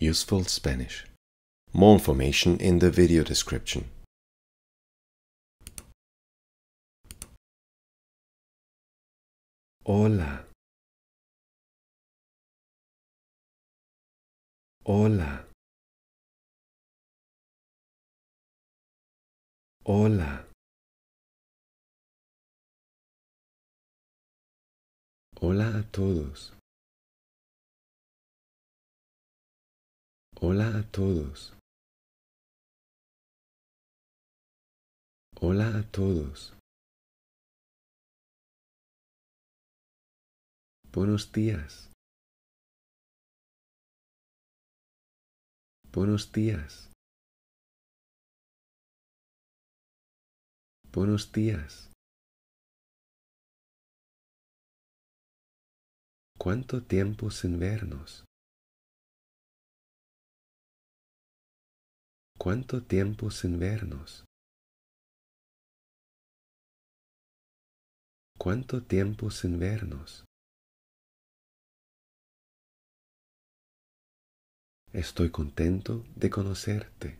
useful Spanish. More information in the video description. Hola. Hola. Hola. Hola a todos. Hola a todos. Hola a todos. Buenos días. Buenos días. Buenos días. ¿Cuánto tiempo sin vernos? ¿Cuánto tiempo sin vernos? ¿Cuánto tiempo sin vernos? Estoy contento de conocerte.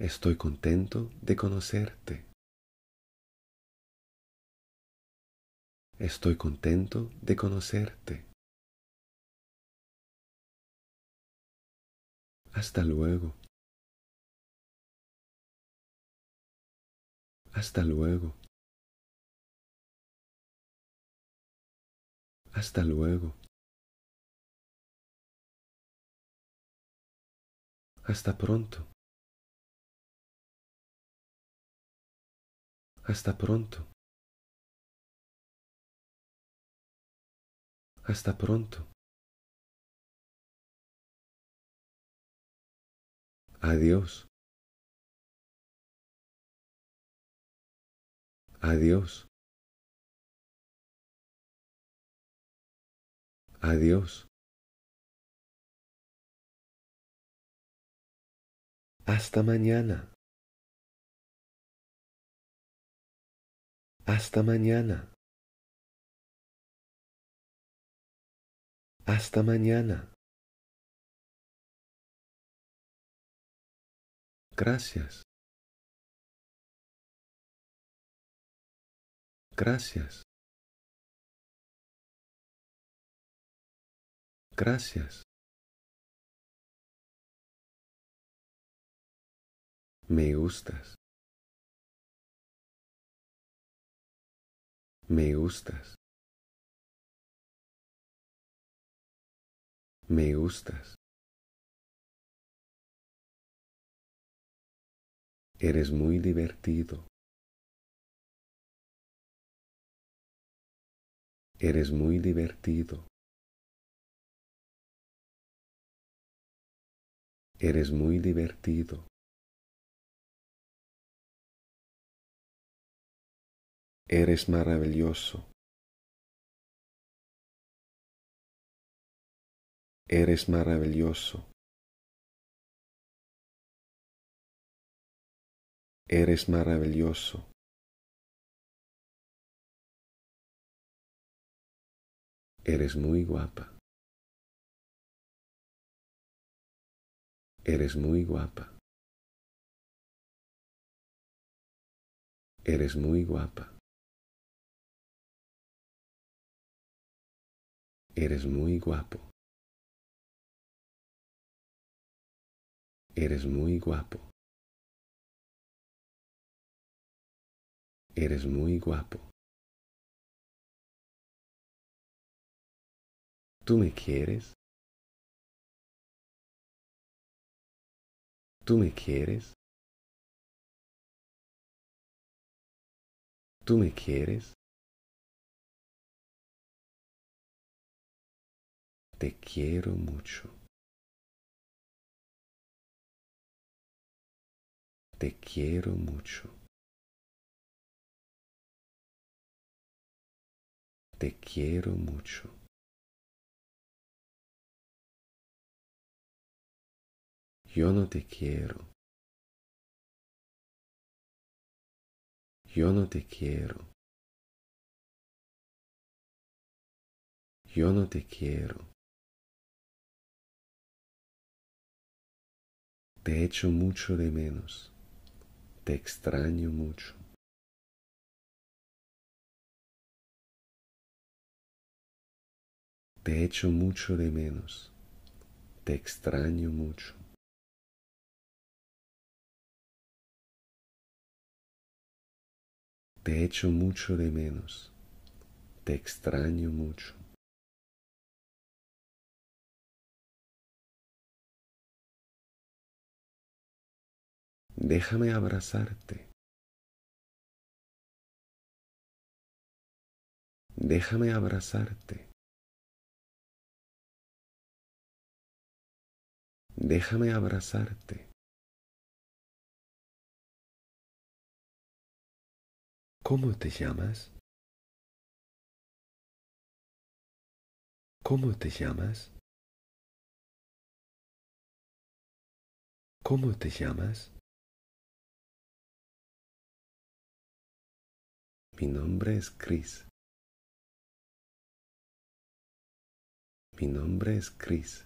Estoy contento de conocerte. Estoy contento de conocerte. Hasta luego. Hasta luego. Hasta luego. Hasta pronto. Hasta pronto. Hasta pronto. Adiós. Adiós. Adiós. Hasta mañana. Hasta mañana. Hasta mañana. Gracias. Gracias. Gracias. Me gustas. Me gustas. Me gustas. Eres muy divertido. Eres muy divertido. Eres muy divertido. Eres maravilloso. Eres maravilloso. Eres maravilloso. Eres muy guapa. Eres muy guapa. Eres muy guapa. Eres muy guapo. Eres muy guapo. Eres muy guapo. ¿Tú me quieres? ¿Tú me quieres? ¿Tú me quieres? Te quiero mucho. Te quiero mucho. Te quiero mucho. Yo no te quiero. Yo no te quiero. Yo no te quiero. Te echo mucho de menos. Te extraño mucho. Te echo mucho de menos. Te extraño mucho. Te echo mucho de menos. Te extraño mucho. Déjame abrazarte. Déjame abrazarte. déjame abrazarte. ¿Cómo te llamas? ¿Cómo te llamas? ¿Cómo te llamas? Mi nombre es Chris. Mi nombre es Chris.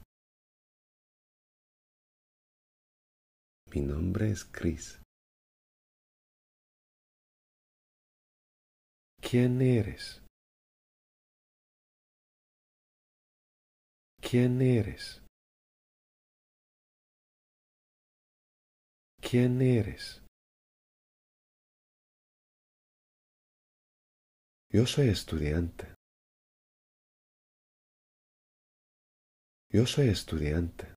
Mi nombre es Chris. ¿Quién eres? ¿Quién eres? ¿Quién eres? Yo soy estudiante. Yo soy estudiante.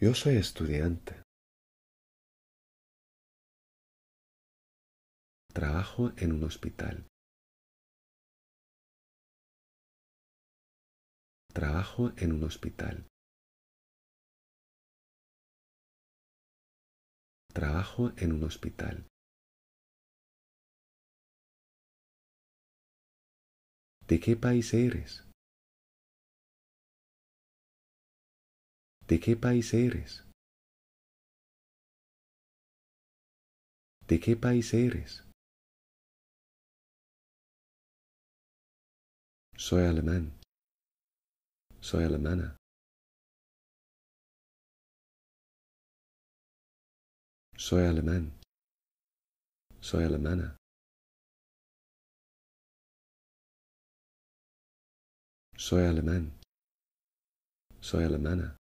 Yo soy estudiante. Trabajo en un hospital. Trabajo en un hospital. Trabajo en un hospital. ¿De qué país eres? ¿De qué país eres? ¿De qué país eres? Soy alemán. Soy alemana. Soy alemán. Soy alemana. Soy alemán. Soy alemana.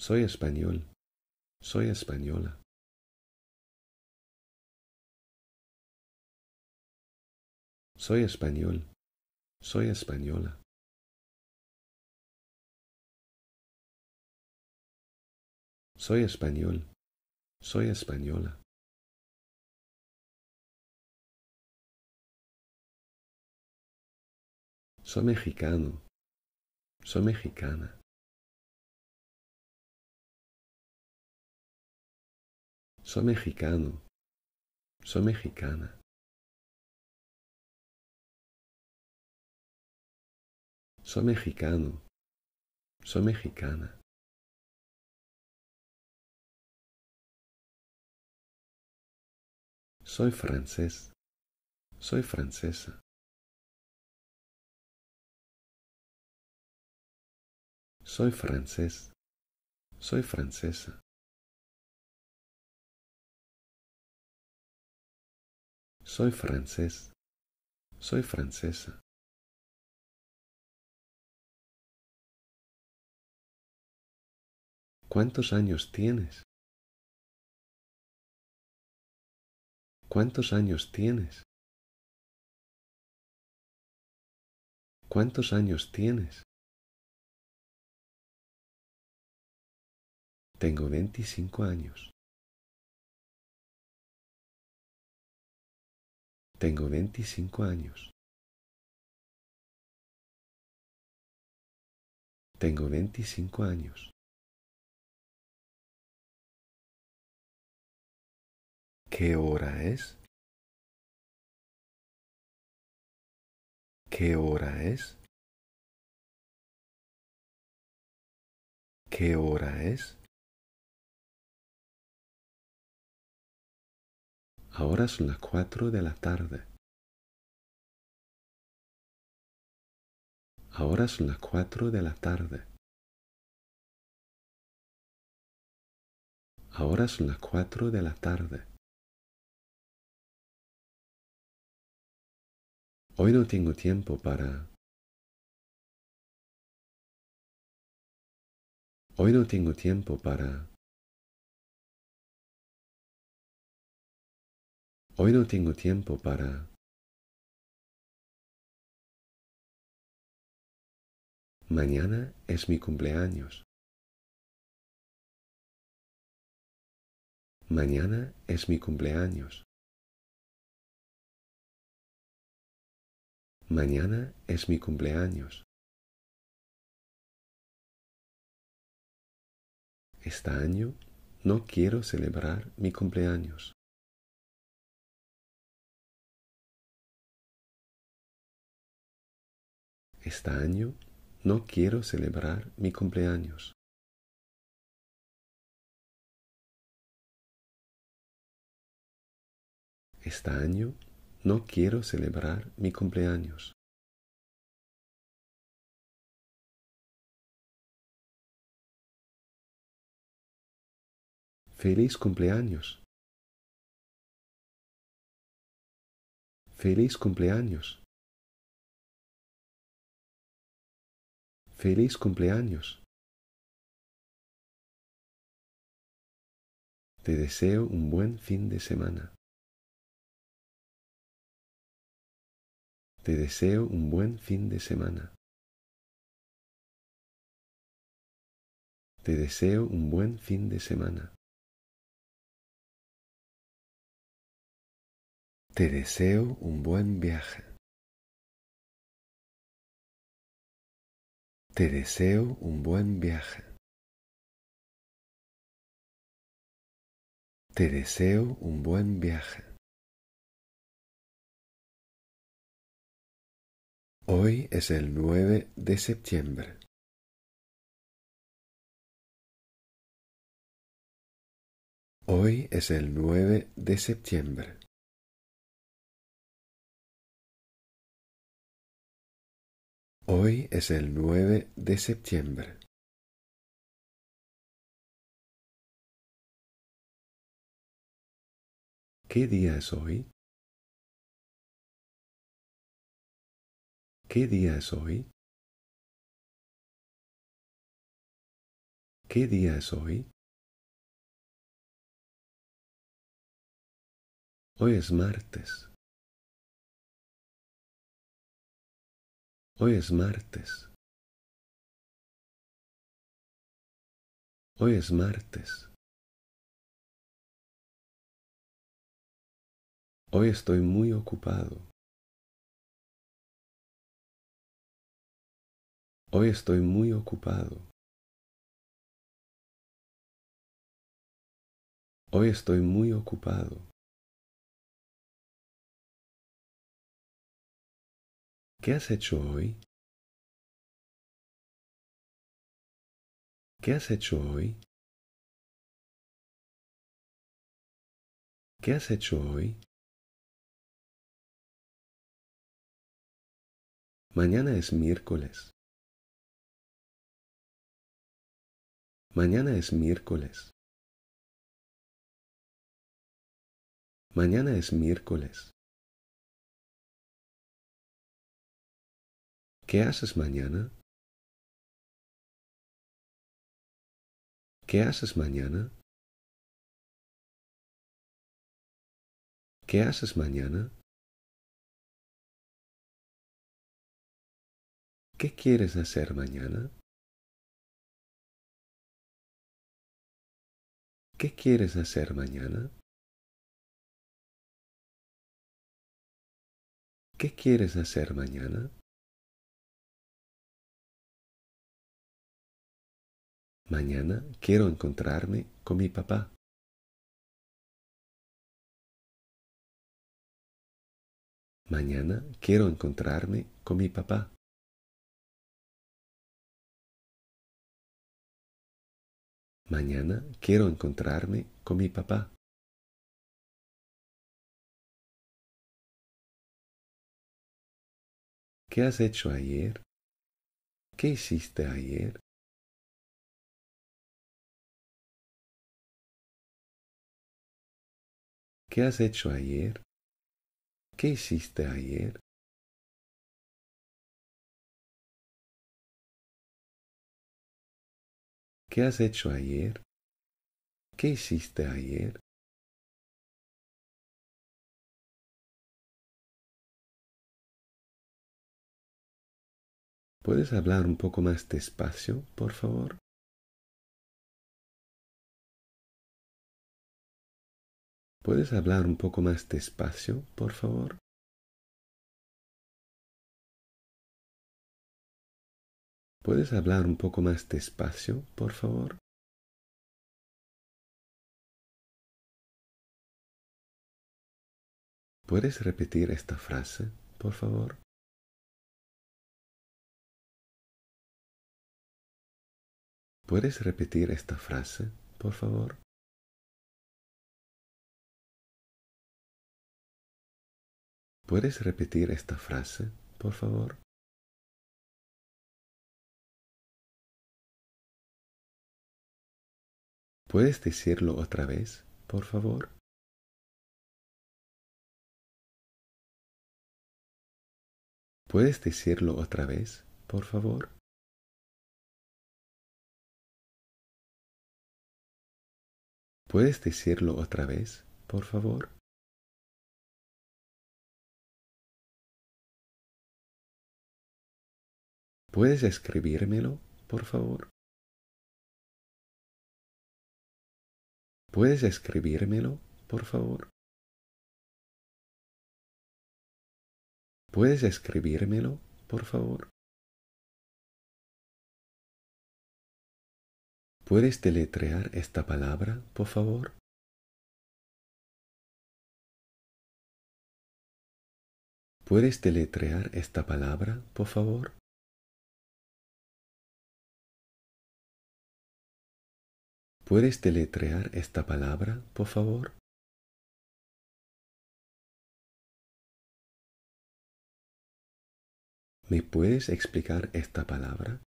Soy español. Soy española. Soy español. Soy española. Soy español. Soy española. Soy mexicano. Soy mexicana. Soy mexicano. Soy mexicana. Soy mexicano. Soy mexicana. Soy francés. Soy francesa. Soy francés. Soy francesa. Soy francés. Soy francesa. ¿Cuántos años tienes? ¿Cuántos años tienes? ¿Cuántos años tienes? Tengo 25 años. Tengo 25 años. Tengo 25 años. ¿Qué hora es? ¿Qué hora es? ¿Qué hora es? Ahora son las cuatro de la tarde. Ahora son las cuatro de la tarde. Ahora son las cuatro de la tarde. Hoy no tengo tiempo para... Hoy no tengo tiempo para... Hoy no tengo tiempo para... Mañana es mi cumpleaños. Mañana es mi cumpleaños. Mañana es mi cumpleaños. Este año no quiero celebrar mi cumpleaños. Este año no quiero celebrar mi cumpleaños. Este año no quiero celebrar mi cumpleaños. Feliz cumpleaños. Feliz cumpleaños. Feliz cumpleaños. Te deseo un buen fin de semana. Te deseo un buen fin de semana. Te deseo un buen fin de semana. Te deseo un buen viaje. Te deseo un buen viaje. Te deseo un buen viaje. Hoy es el 9 de septiembre. Hoy es el 9 de septiembre. Hoy es el 9 de septiembre. ¿Qué día es hoy? ¿Qué día es hoy? ¿Qué día es hoy? Hoy es martes. Hoy es martes. Hoy es martes. Hoy estoy muy ocupado. Hoy estoy muy ocupado. Hoy estoy muy ocupado. ¿Qué has hecho hoy? ¿Qué has hecho hoy? ¿Qué has hecho hoy? Mañana es miércoles. Mañana es miércoles. Mañana es miércoles. ¿Qué haces mañana? ¿Qué haces mañana? ¿Qué haces mañana? ¿Qué quieres hacer mañana? ¿Qué quieres hacer mañana? ¿Qué quieres hacer mañana? Mañana quiero encontrarme con mi papá. Mañana quiero encontrarme con mi papá. Mañana quiero encontrarme con mi papá. ¿Qué has hecho ayer? ¿Qué hiciste ayer? ¿Qué has hecho ayer? ¿Qué hiciste ayer? ¿Qué has hecho ayer? ¿Qué hiciste ayer? ¿Puedes hablar un poco más despacio, por favor? ¿Puedes hablar un poco más despacio, por favor? ¿Puedes hablar un poco más despacio, por favor? ¿Puedes repetir esta frase, por favor? ¿Puedes repetir esta frase, por favor? ¿Puedes repetir esta frase, por favor? ¿Puedes decirlo otra vez, por favor? ¿Puedes decirlo otra vez, por favor? ¿Puedes decirlo otra vez, por favor? ¿Puedes escribírmelo, por favor? ¿Puedes escribírmelo, por favor? ¿Puedes escribírmelo, por favor? ¿Puedes deletrear esta palabra, por favor? ¿Puedes deletrear esta palabra, por favor? ¿Puedes deletrear esta palabra, por favor? ¿Me puedes explicar esta palabra?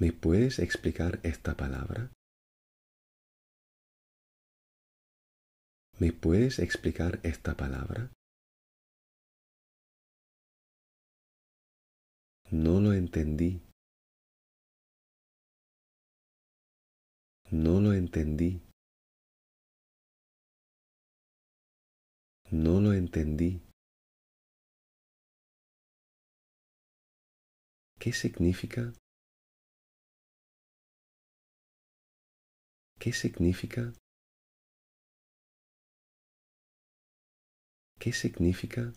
¿Me puedes explicar esta palabra? ¿Me puedes explicar esta palabra? No lo entendí. No lo entendí. No lo entendí. ¿Qué significa? ¿Qué significa? ¿Qué significa?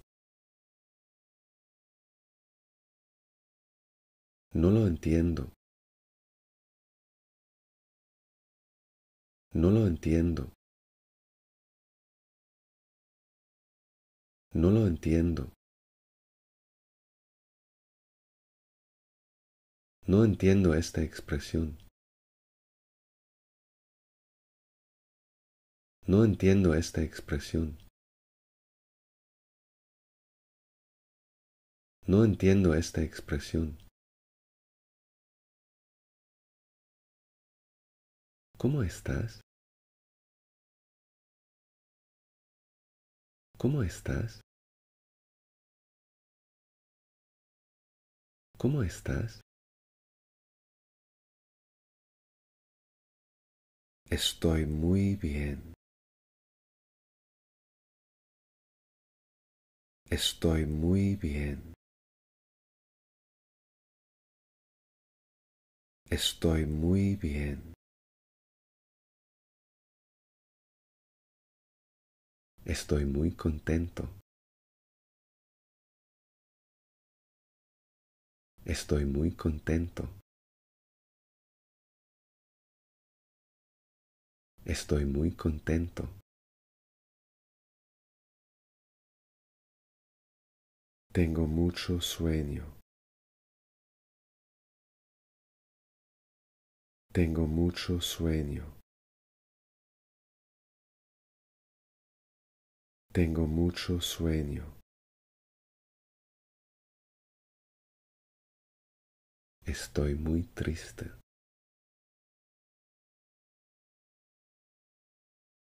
No lo entiendo. No lo entiendo. No lo entiendo. No entiendo esta expresión. No entiendo esta expresión. No entiendo esta expresión. ¿Cómo estás? ¿Cómo estás? ¿Cómo estás? Estoy muy bien. Estoy muy bien. Estoy muy bien. Estoy muy contento. Estoy muy contento. Estoy muy contento. Tengo mucho sueño. Tengo mucho sueño. Tengo mucho sueño. Estoy muy triste.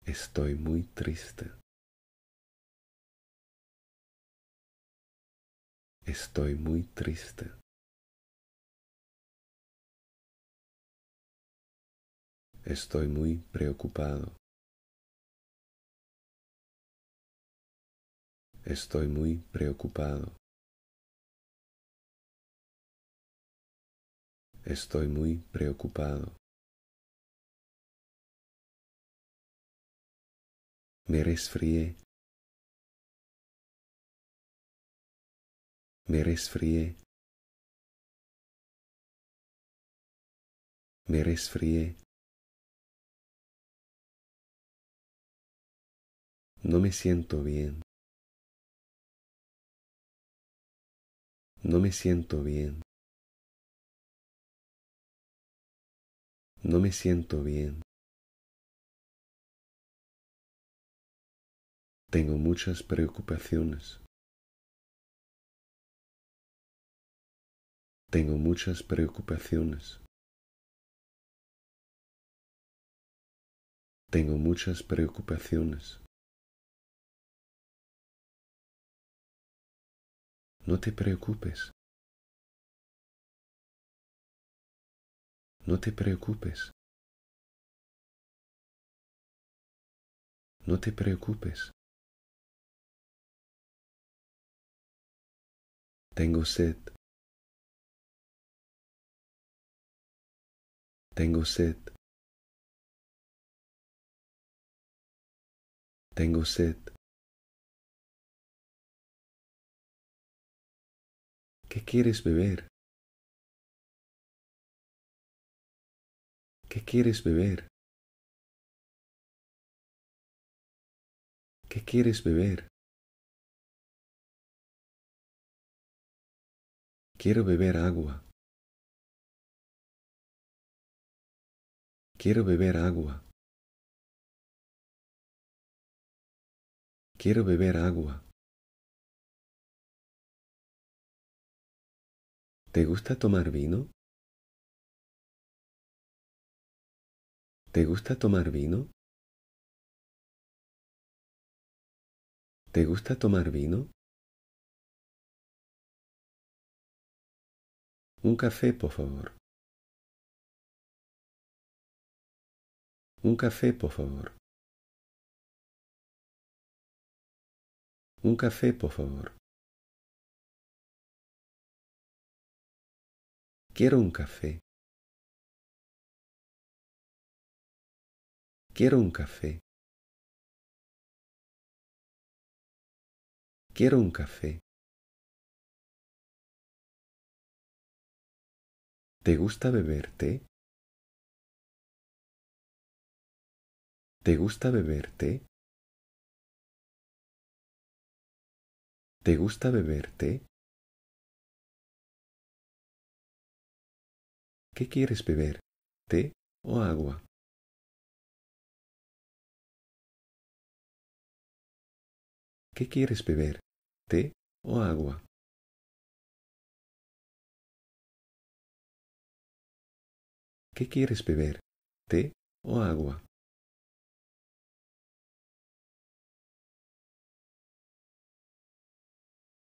Estoy muy triste. Estoy muy triste. Estoy muy preocupado. Estoy muy preocupado. Estoy muy preocupado. Me fríe. Me fríe. Me fríe. No me siento bien. No me siento bien. No me siento bien. Tengo muchas preocupaciones. Tengo muchas preocupaciones. Tengo muchas preocupaciones. No te preocupes. No te preocupes. No te preocupes. Tengo sed. Tengo sed. Tengo sed. ¿Qué quieres beber? ¿Qué quieres beber? ¿Qué quieres beber? Quiero beber agua. Quiero beber agua. Quiero beber agua. ¿Te gusta tomar vino? ¿Te gusta tomar vino? ¿Te gusta tomar vino? Un café, por favor. Un café, por favor. Un café, por favor. Quiero un café. Quiero un café. Quiero un café. ¿Te gusta beberte? ¿Te gusta beberte? ¿Te gusta beberte? ¿Qué quieres beber? ¿Té o agua? ¿Qué quieres beber? ¿Té o agua? ¿Qué quieres beber? ¿Té o agua?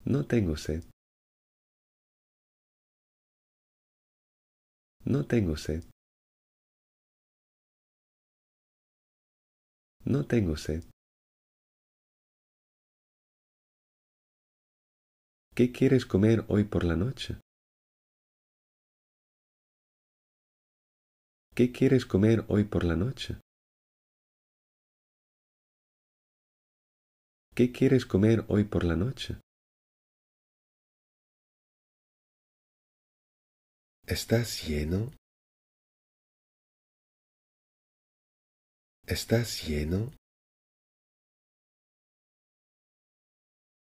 No tengo sed. No tengo sed. No tengo sed. ¿Qué quieres comer hoy por la noche? ¿Qué quieres comer hoy por la noche? ¿Qué quieres comer hoy por la noche? ¿Estás lleno? ¿Estás lleno?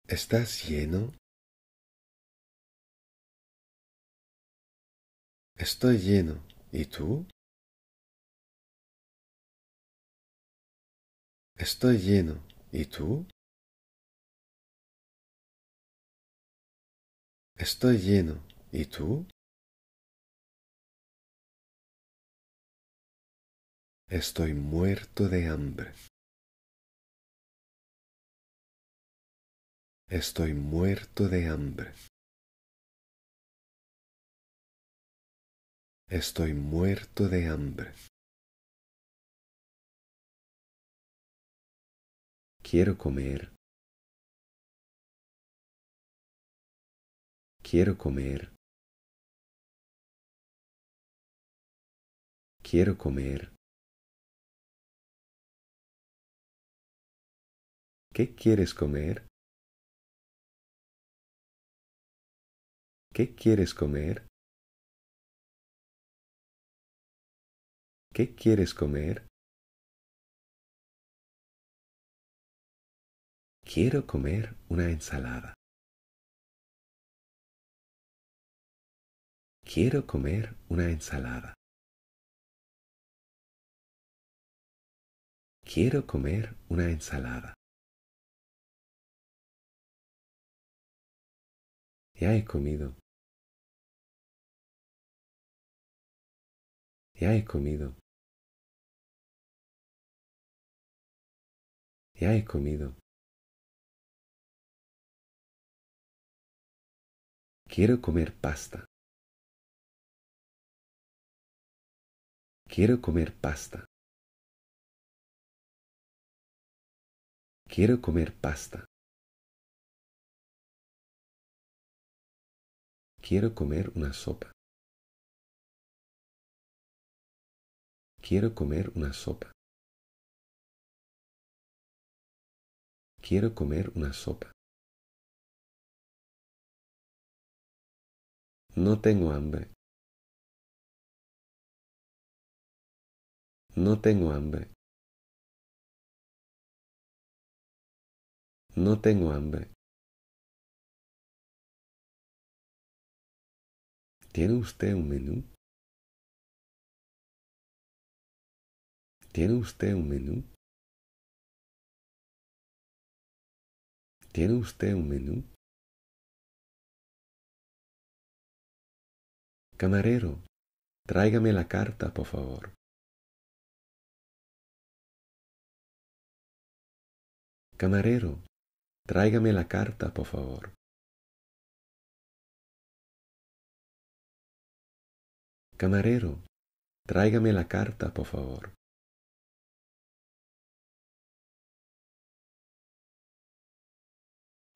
¿Estás lleno? Estoy lleno. ¿Y tú? Estoy lleno. ¿Y tú? Estoy lleno. ¿Y tú? Estoy muerto de hambre. Estoy muerto de hambre. Estoy muerto de hambre. Quiero comer. Quiero comer. Quiero comer. ¿Qué quieres comer? ¿Qué quieres comer? ¿Qué quieres comer? Quiero comer una ensalada. Quiero comer una ensalada. Quiero comer una ensalada. Ya he comido. Ya he comido. Ya he comido. Quiero comer pasta. Quiero comer pasta. Quiero comer pasta. Quiero comer una sopa. Quiero comer una sopa. Quiero comer una sopa. No tengo hambre. No tengo hambre. No tengo hambre. ¿Tiene usted un menú? ¿Tiene usted un menú? ¿Tiene usted un menú? Camarero, tráigame la carta, por favor. Camarero, tráigame la carta, por favor. Camarero, tráigame la carta, por favor.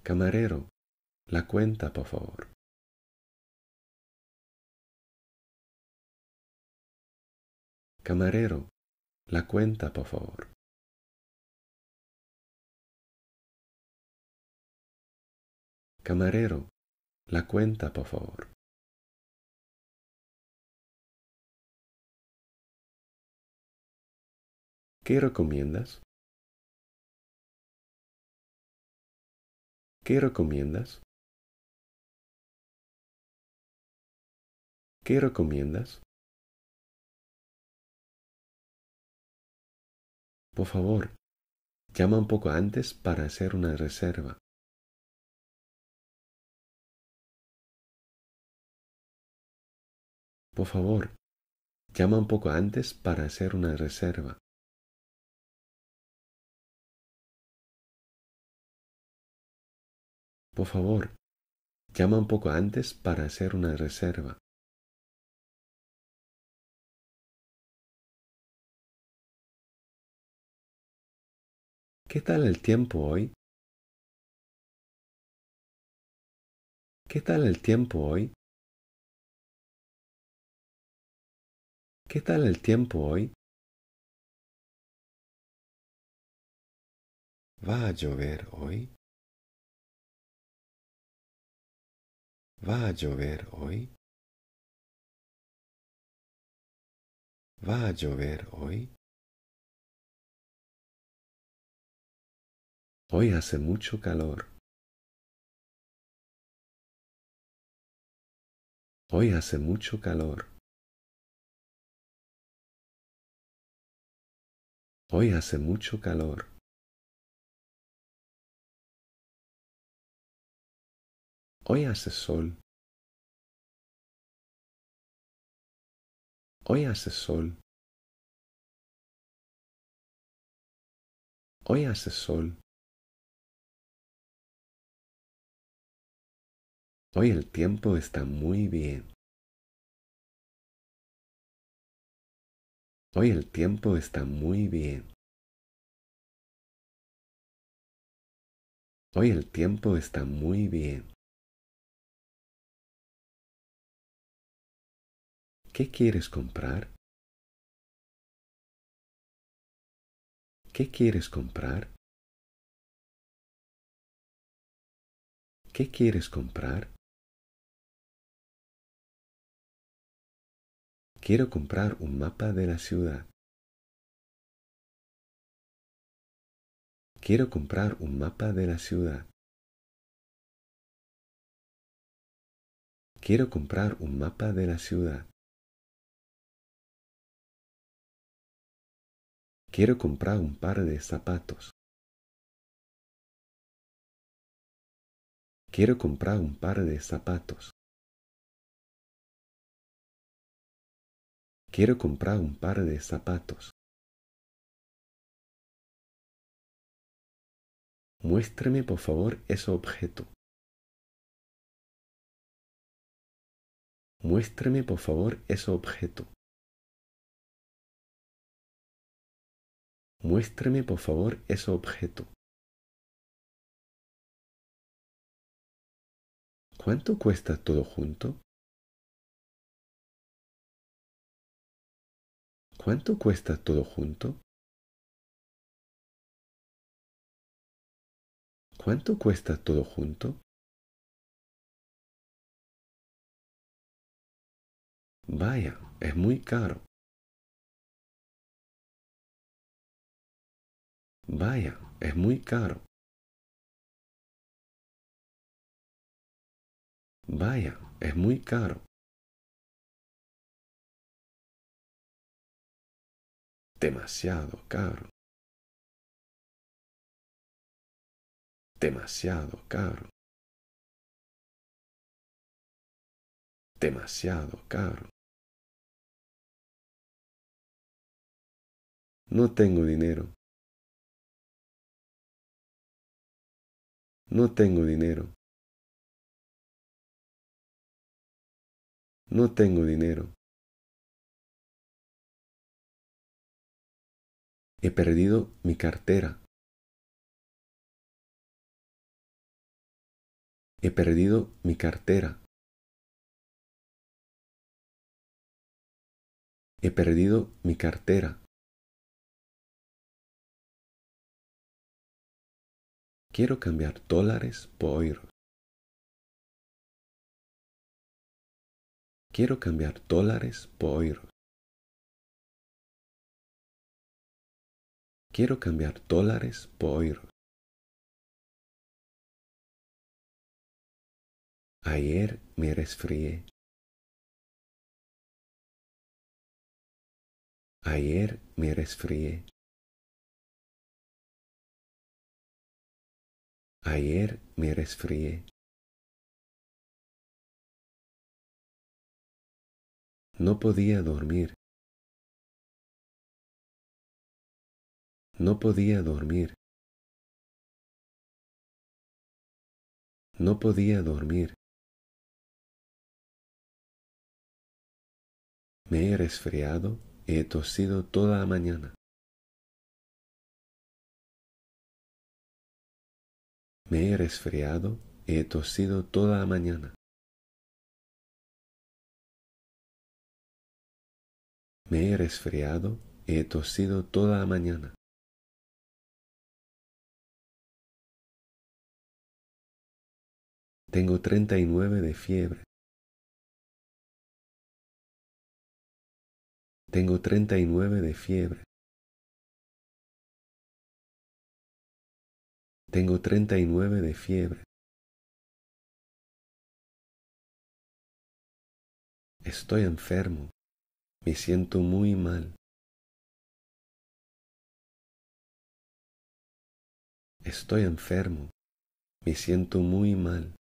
Camarero, la cuenta, por favor. Camarero, la cuenta, por favor. Camarero, la cuenta, por favor. ¿Qué recomiendas? ¿Qué recomiendas? ¿Qué recomiendas? Por favor, llama un poco antes para hacer una reserva. Por favor, llama un poco antes para hacer una reserva. Por favor, llama un poco antes para hacer una reserva. ¿Qué tal el tiempo hoy? ¿Qué tal el tiempo hoy? ¿Qué tal el tiempo hoy? ¿Va a llover hoy? ¿Va a llover hoy? ¿Va a llover hoy? Hoy hace mucho calor. Hoy hace mucho calor. Hoy hace mucho calor. Hoy hace sol. Hoy hace sol. Hoy hace sol. Hoy el tiempo está muy bien. Hoy el tiempo está muy bien. Hoy el tiempo está muy bien. ¿Qué quieres comprar? ¿Qué quieres comprar? ¿Qué quieres comprar? Quiero comprar un mapa de la ciudad. Quiero comprar un mapa de la ciudad. Quiero comprar un mapa de la ciudad. Quiero comprar un par de zapatos. Quiero comprar un par de zapatos. Quiero comprar un par de zapatos. Muéstreme por favor ese objeto. Muéstrame por favor ese objeto. Muéstreme por favor ese objeto. ¿Cuánto cuesta todo junto? ¿Cuánto cuesta todo junto? ¿Cuánto cuesta todo junto? Vaya, es muy caro. Vaya, es muy caro. Vaya, es muy caro. Demasiado caro. Demasiado caro. Demasiado caro. No tengo dinero. No tengo dinero. No tengo dinero. He perdido mi cartera. He perdido mi cartera. He perdido mi cartera. Quiero cambiar dólares por Quiero cambiar dólares por Quiero cambiar dólares por Ayer me resfrié. Ayer me resfrié. Ayer me resfrié. No podía dormir. No podía dormir. No podía dormir. Me he resfriado y he tosido toda la mañana. Me he resfriado y he tosido toda la mañana. Me he resfriado y he tosido toda la mañana. Tengo treinta y nueve de fiebre. Tengo treinta y nueve de fiebre. Tengo treinta y nueve de fiebre. Estoy enfermo. Me siento muy mal. Estoy enfermo. Me siento muy mal.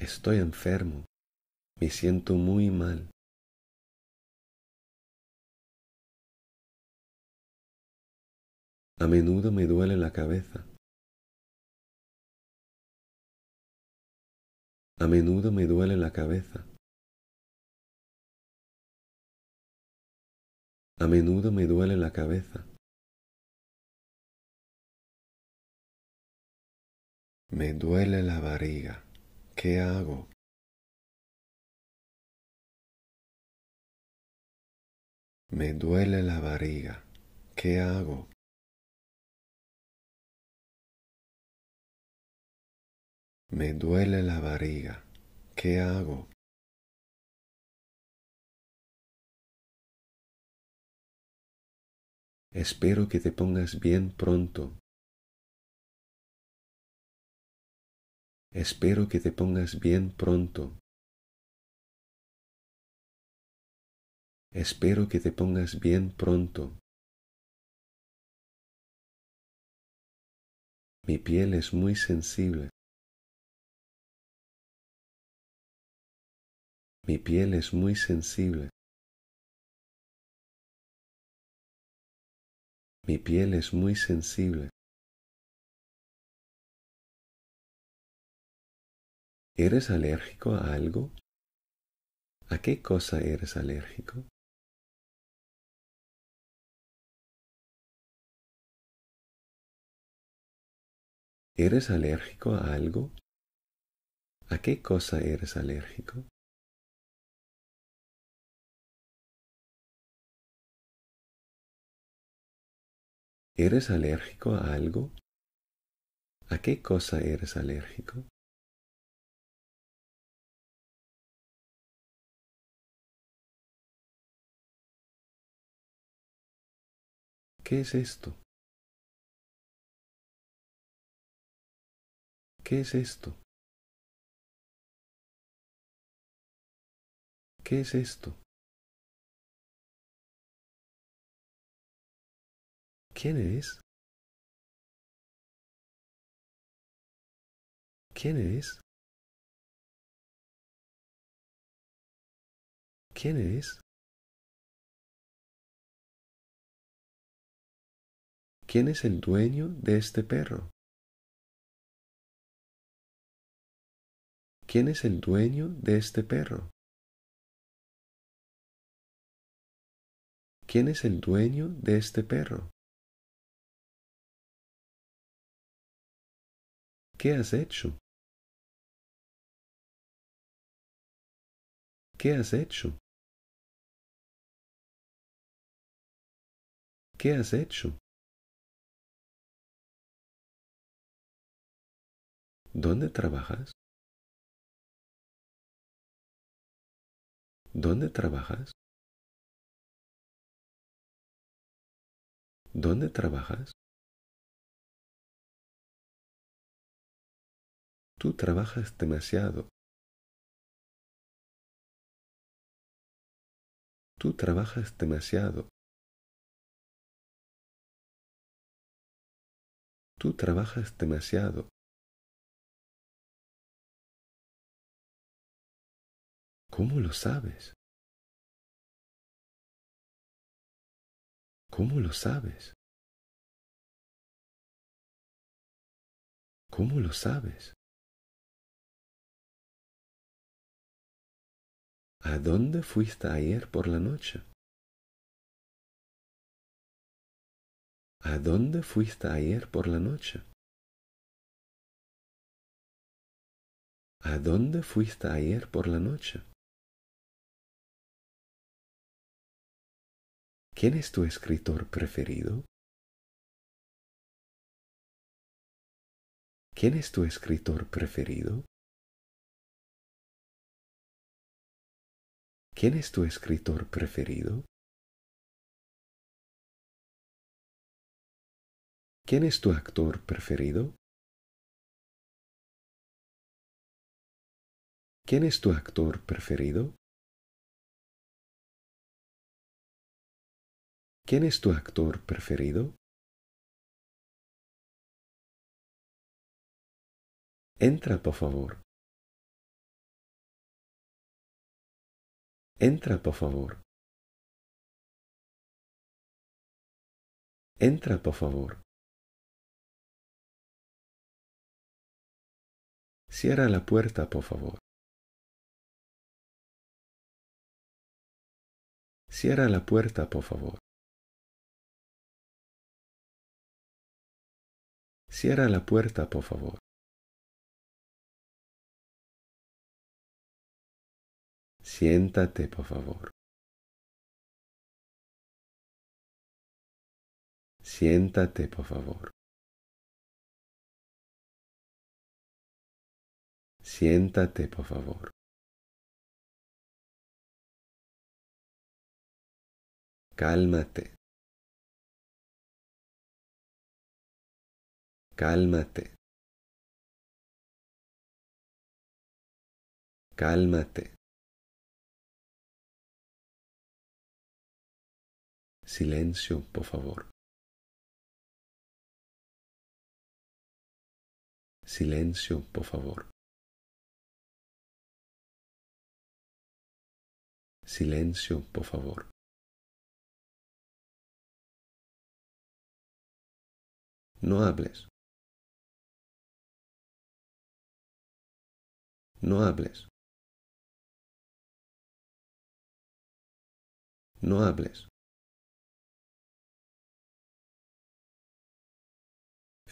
Estoy enfermo. Me siento muy mal. A menudo me duele la cabeza. A menudo me duele la cabeza. A menudo me duele la cabeza. Me duele la barriga. ¿Qué hago? Me duele la barriga. ¿Qué hago? Me duele la barriga. ¿Qué hago? Espero que te pongas bien pronto. Espero que te pongas bien pronto. Espero que te pongas bien pronto. Mi piel es muy sensible. Mi piel es muy sensible. Mi piel es muy sensible. ¿Eres alérgico a algo? ¿A qué cosa eres alérgico? ¿Eres alérgico a algo? ¿A qué cosa eres alérgico? ¿Eres alérgico a algo? ¿A qué cosa eres alérgico? ¿Qué es esto? ¿Qué es esto? ¿Qué es esto? ¿Quién es? ¿Quién es? ¿Quién es? ¿Quién es el dueño de este perro? ¿Quién es el dueño de este perro? ¿Quién es el dueño de este perro? ¿Qué has hecho? ¿Qué has hecho? ¿Qué has hecho? ¿Dónde trabajas? ¿Dónde trabajas? ¿Dónde trabajas? tú trabajas demasiado. Tú trabajas demasiado. Tú trabajas demasiado. ¿Cómo lo sabes? ¿Cómo lo sabes? ¿Cómo lo sabes? ¿A dónde fuiste ayer por la noche? ¿A dónde fuiste ayer por la noche? ¿A dónde fuiste ayer por la noche? ¿Quién es tu escritor preferido? ¿Quién es tu escritor preferido? ¿Quién es tu escritor preferido? ¿Quién es tu actor preferido? ¿Quién es tu actor preferido? ¿Quién es tu actor preferido? Entra, por favor. Entra, por favor. Entra, por favor. Cierra la puerta, por favor. Cierra la puerta, por favor. Cierra la puerta, por favor. Siéntate, por favor. Siéntate, por favor. Siéntate, por favor. Cálmate. Cálmate. Cálmate. Silencio, por favor. Silencio, por favor. Silencio, por favor. No hables. No hables. No hables.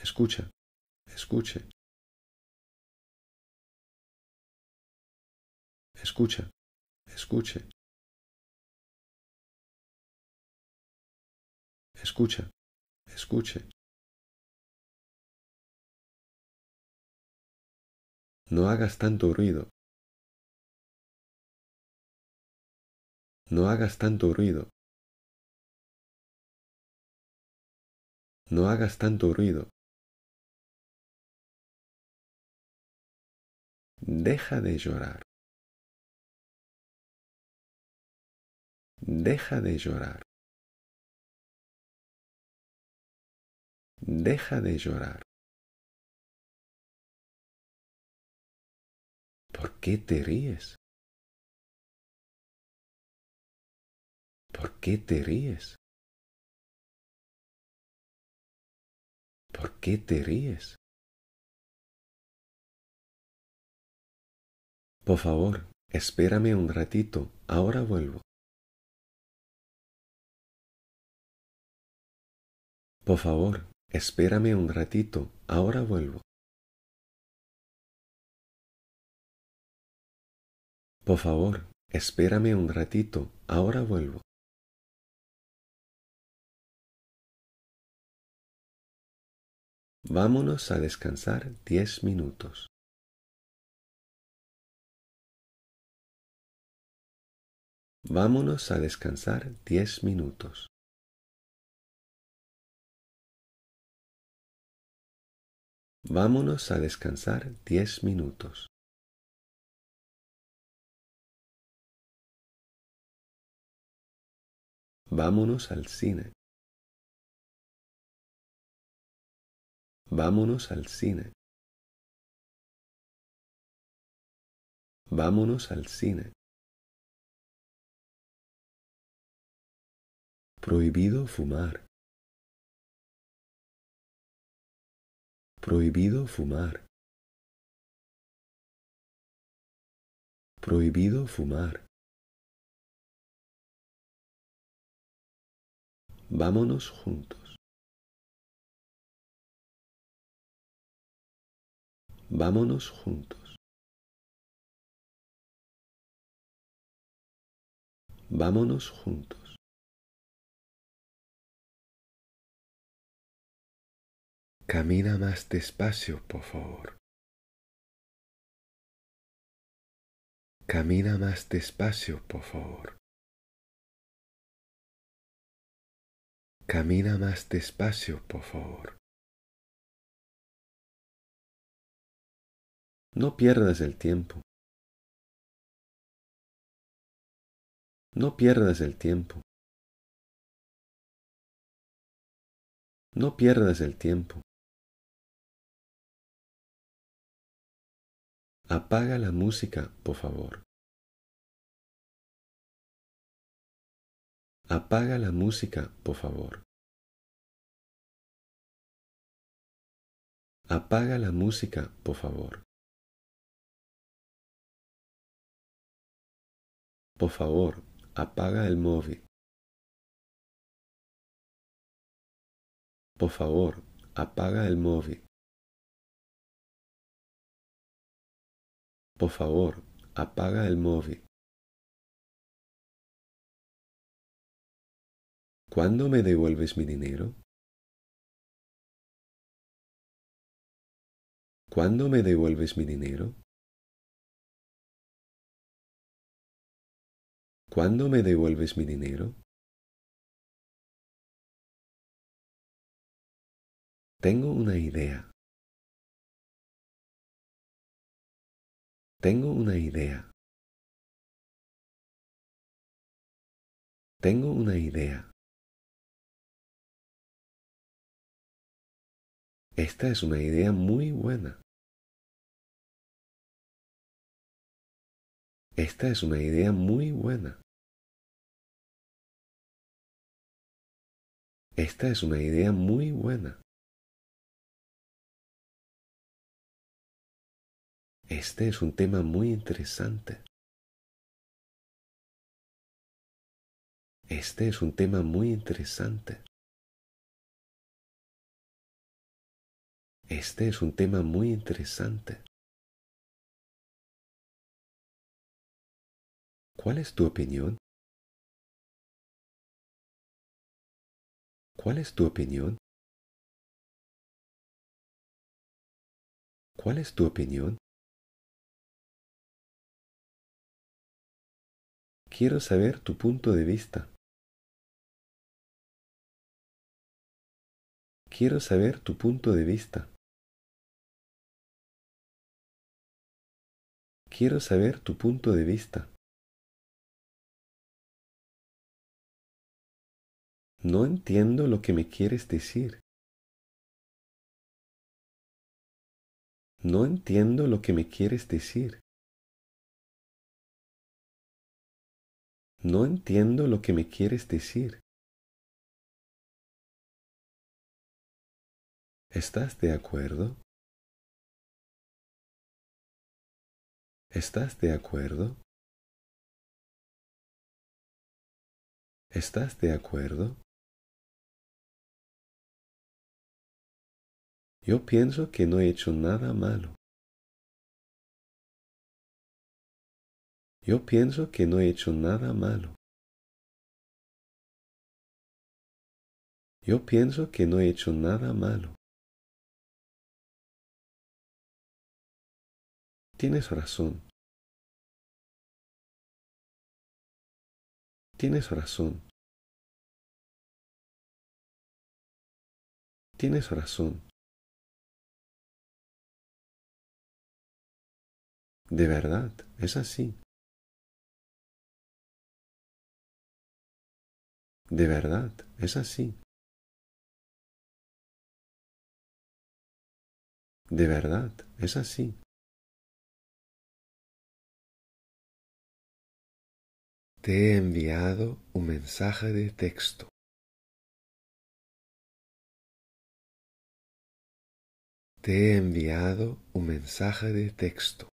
escucha, escuche, escucha, escuche, escucha, escuche. No hagas tanto ruido. No hagas tanto ruido. No hagas tanto ruido. Deja de llorar. Deja de llorar. Deja de llorar. ¿Por qué te ríes? ¿Por qué te ríes? ¿Por qué te ríes? Por favor, espérame un ratito, ahora vuelvo. Por favor, espérame un ratito, ahora vuelvo. Por favor, espérame un ratito, ahora vuelvo. Vámonos a descansar diez minutos. Vámonos a descansar diez minutos. Vámonos a descansar diez minutos. Vámonos al cine. Vámonos al cine. Vámonos al cine. Prohibido fumar. Prohibido fumar. Prohibido fumar. Vámonos juntos. Vámonos juntos. Vámonos juntos. Camina más despacio, por favor. Camina más despacio, por favor. Camina más despacio, por favor. No pierdas el tiempo. No pierdas el tiempo. No pierdas el tiempo. Apaga la música, por favor. Apaga la música, por favor. Apaga la música, por favor. Por favor, apaga el móvil. Por favor, apaga el móvil. Por favor, apaga el móvil. ¿Cuándo me devuelves mi dinero? ¿Cuándo me devuelves mi dinero? ¿Cuándo me devuelves mi dinero? Tengo una idea. Tengo una idea. Tengo una idea. Esta es una idea muy buena. Esta es una idea muy buena. Esta es una idea muy buena. Este es un tema muy interesante. Este es un tema muy interesante. Este es un tema muy interesante. ¿Cuál es tu opinión? ¿Cuál es tu opinión? ¿Cuál es tu opinión? Quiero saber tu punto de vista. Quiero saber tu punto de vista. Quiero saber tu punto de vista. No entiendo lo que me quieres decir. No entiendo lo que me quieres decir. No entiendo lo que me quieres decir. ¿Estás de acuerdo? ¿Estás de acuerdo? ¿Estás de acuerdo? Yo pienso que no he hecho nada malo. Yo pienso que no he hecho nada malo. Yo pienso que no he hecho nada malo. Tienes razón. Tienes razón. Tienes razón. De verdad, es así. De verdad, es así. De verdad, es así. Te he enviado un mensaje de texto. Te he enviado un mensaje de texto.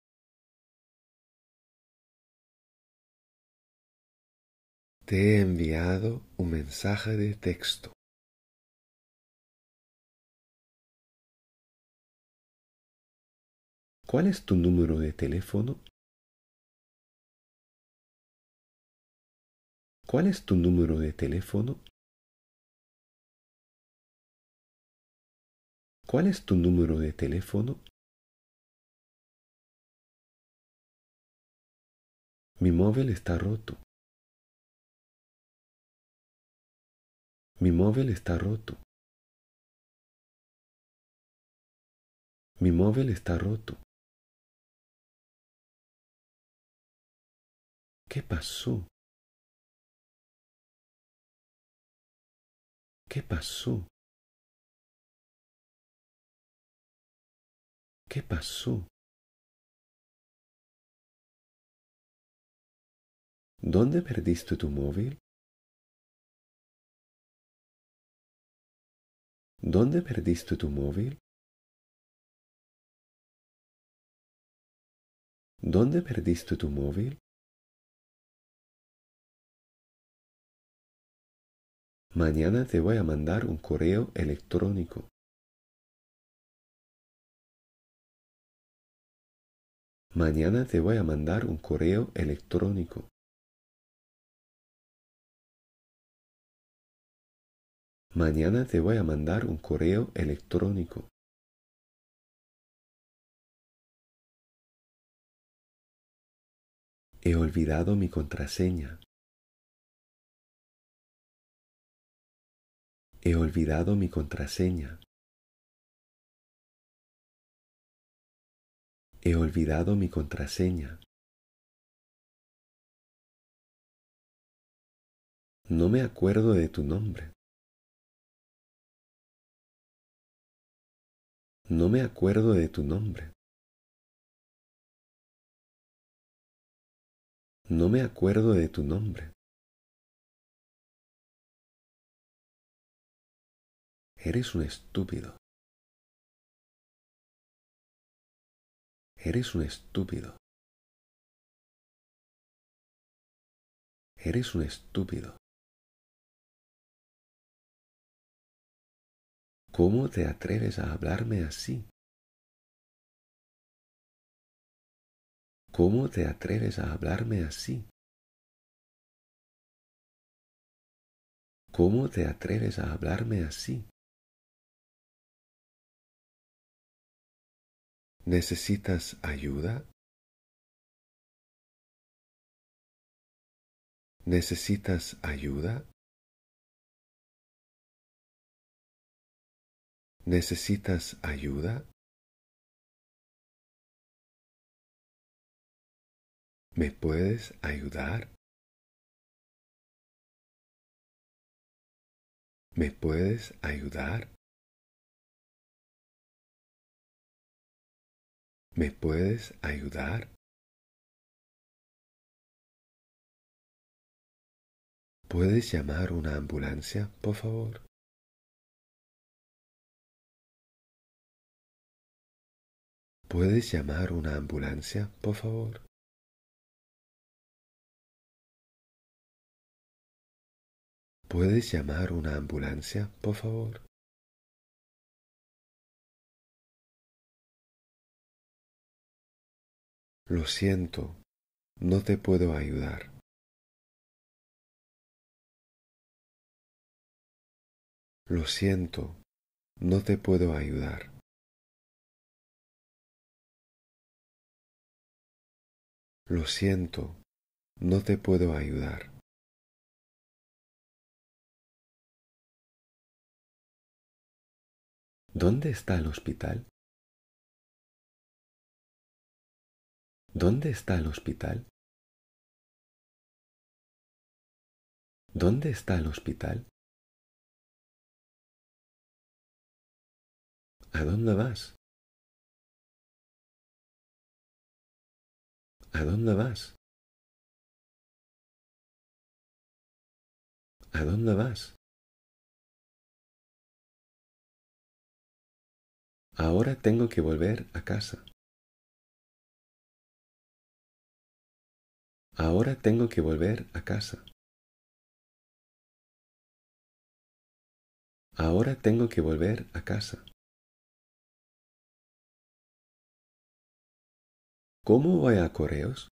te he enviado un mensaje de texto. ¿Cuál es tu número de teléfono? ¿Cuál es tu número de teléfono? ¿Cuál es tu número de teléfono? Mi móvil está roto. Mi móvil está roto. Mi móvil está roto. ¿Qué pasó? ¿Qué pasó? ¿Qué pasó? ¿Dónde perdiste tu móvil? ¿Dónde perdiste tu móvil? ¿Dónde perdiste tu móvil? Mañana te voy a mandar un correo electrónico. Mañana te voy a mandar un correo electrónico. Mañana te voy a mandar un correo electrónico. He olvidado mi contraseña. He olvidado mi contraseña. He olvidado mi contraseña. No me acuerdo de tu nombre. No me acuerdo de tu nombre. No me acuerdo de tu nombre. Eres un estúpido. Eres un estúpido. Eres un estúpido. ¿Cómo te atreves a hablarme así? ¿Cómo te atreves a hablarme así? ¿Cómo te atreves a hablarme así? ¿Necesitas ayuda? ¿Necesitas ayuda? ¿Necesitas ayuda? ¿Me puedes ayudar? ¿Me puedes ayudar? ¿Me puedes ayudar? ¿Puedes llamar una ambulancia, por favor? ¿Puedes llamar una ambulancia, por favor? ¿Puedes llamar una ambulancia, por favor? Lo siento, no te puedo ayudar. Lo siento, no te puedo ayudar. Lo siento, no te puedo ayudar. ¿Dónde está el hospital? ¿Dónde está el hospital? ¿Dónde está el hospital? ¿A dónde vas? ¿A dónde vas? ¿A dónde vas? Ahora tengo que volver a casa. Ahora tengo que volver a casa. Ahora tengo que volver a casa. ¿Cómo voy a Coreos?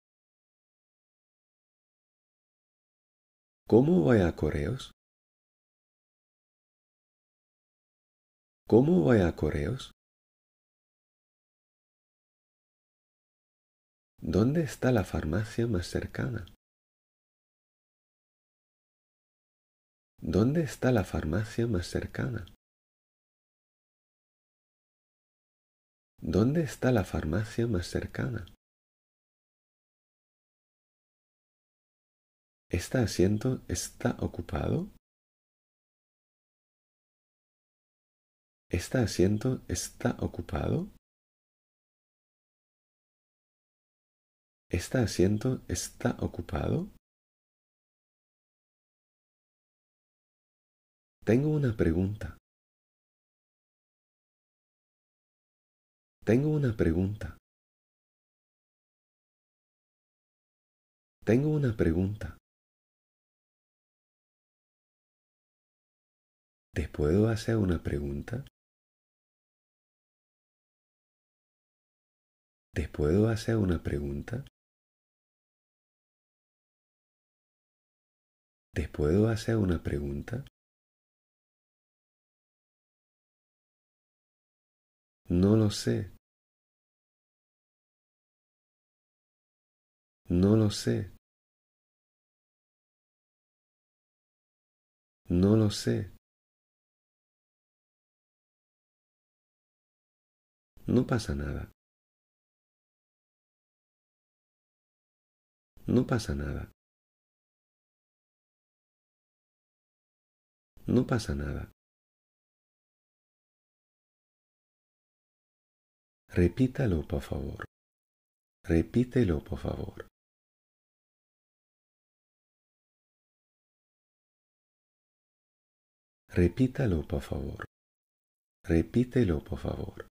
¿Cómo voy a Coreos? ¿Cómo voy a Coreos? ¿Dónde está la farmacia más cercana? ¿Dónde está la farmacia más cercana? ¿Dónde está la farmacia más cercana? ¿Este asiento está ocupado? ¿Este asiento está ocupado? ¿Este asiento está ocupado? Tengo una pregunta. Tengo una pregunta. Tengo una pregunta. ¿Te puedo hacer una pregunta? ¿Te puedo hacer una pregunta? ¿Te puedo hacer una pregunta? No lo sé. No lo sé. No lo sé. No pasa nada. No pasa nada. No pasa nada. Repítalo, por favor. Repítelo, por favor. Repítalo, por favor. Repítelo, por favor.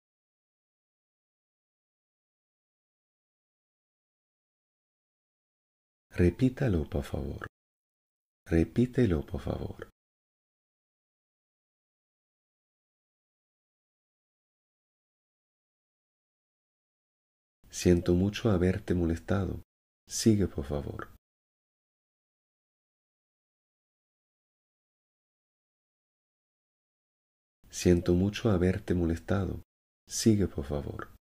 Repítalo, por favor. Repítelo, por favor. Siento mucho haberte molestado. Sigue, por favor. Siento mucho haberte molestado. Sigue, por favor.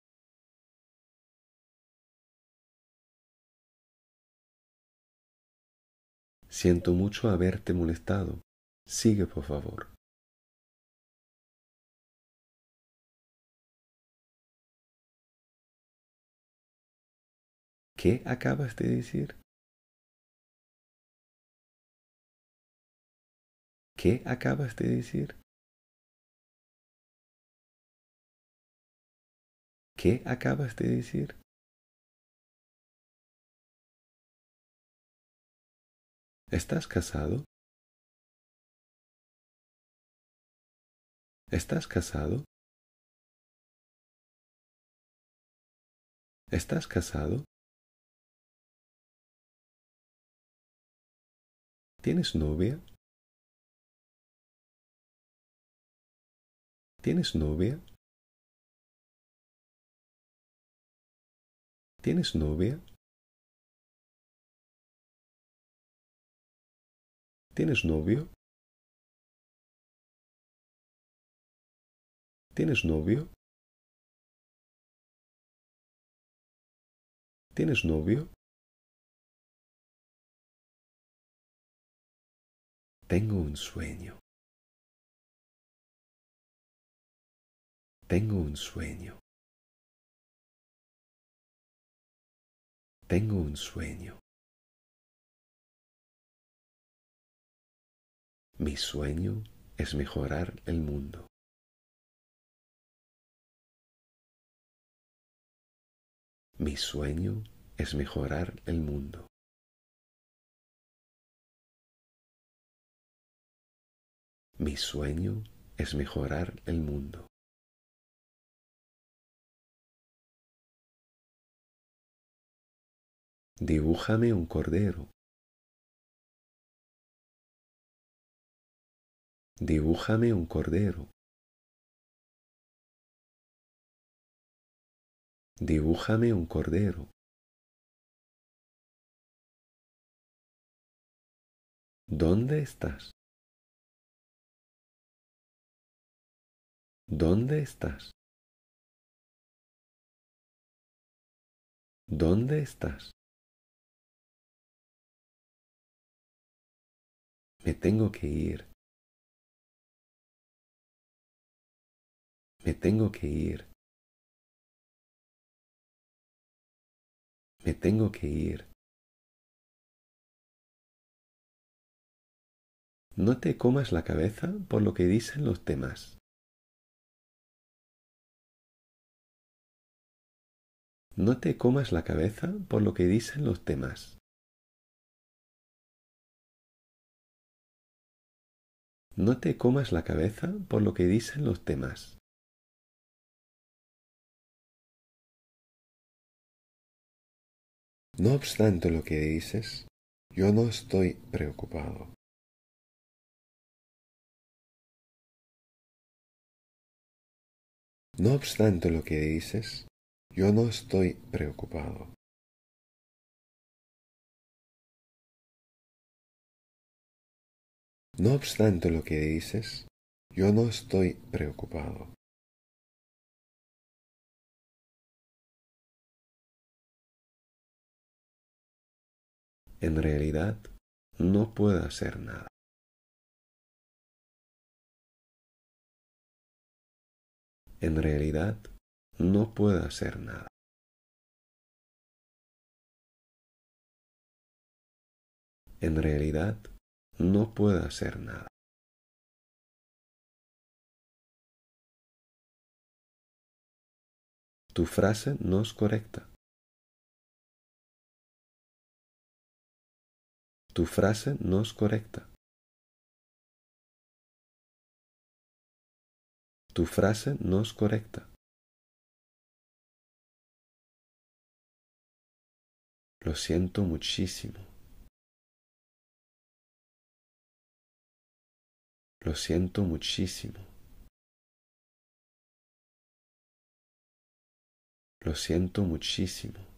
Siento mucho haberte molestado. Sigue, por favor. ¿Qué acabas de decir? ¿Qué acabas de decir? ¿Qué acabas de decir? ¿Estás casado? ¿Estás casado? ¿Estás casado? ¿Tienes novia? ¿Tienes novia? ¿Tienes novia? ¿Tienes novio? ¿Tienes novio? ¿Tienes novio? Tengo un sueño. Tengo un sueño. Tengo un sueño. Mi sueño es mejorar el mundo. Mi sueño es mejorar el mundo. Mi sueño es mejorar el mundo. Dibújame un cordero Dibújame un cordero. Dibújame un cordero. ¿Dónde estás? ¿Dónde estás? ¿Dónde estás? Me tengo que ir. Me tengo que ir. Me tengo que ir. No te comas la cabeza por lo que dicen los temas. No te comas la cabeza por lo que dicen los temas. No te comas la cabeza por lo que dicen los temas. No obstante lo que dices, yo no estoy preocupado. No obstante lo que dices, yo no estoy preocupado. No obstante lo que dices, yo no estoy preocupado. en realidad no puedo hacer nada. En realidad no puedo hacer nada. En realidad no puedo hacer nada. Tu frase no es correcta. Tu frase no es correcta. Tu frase no es correcta. Lo siento muchísimo. Lo siento muchísimo. Lo siento muchísimo.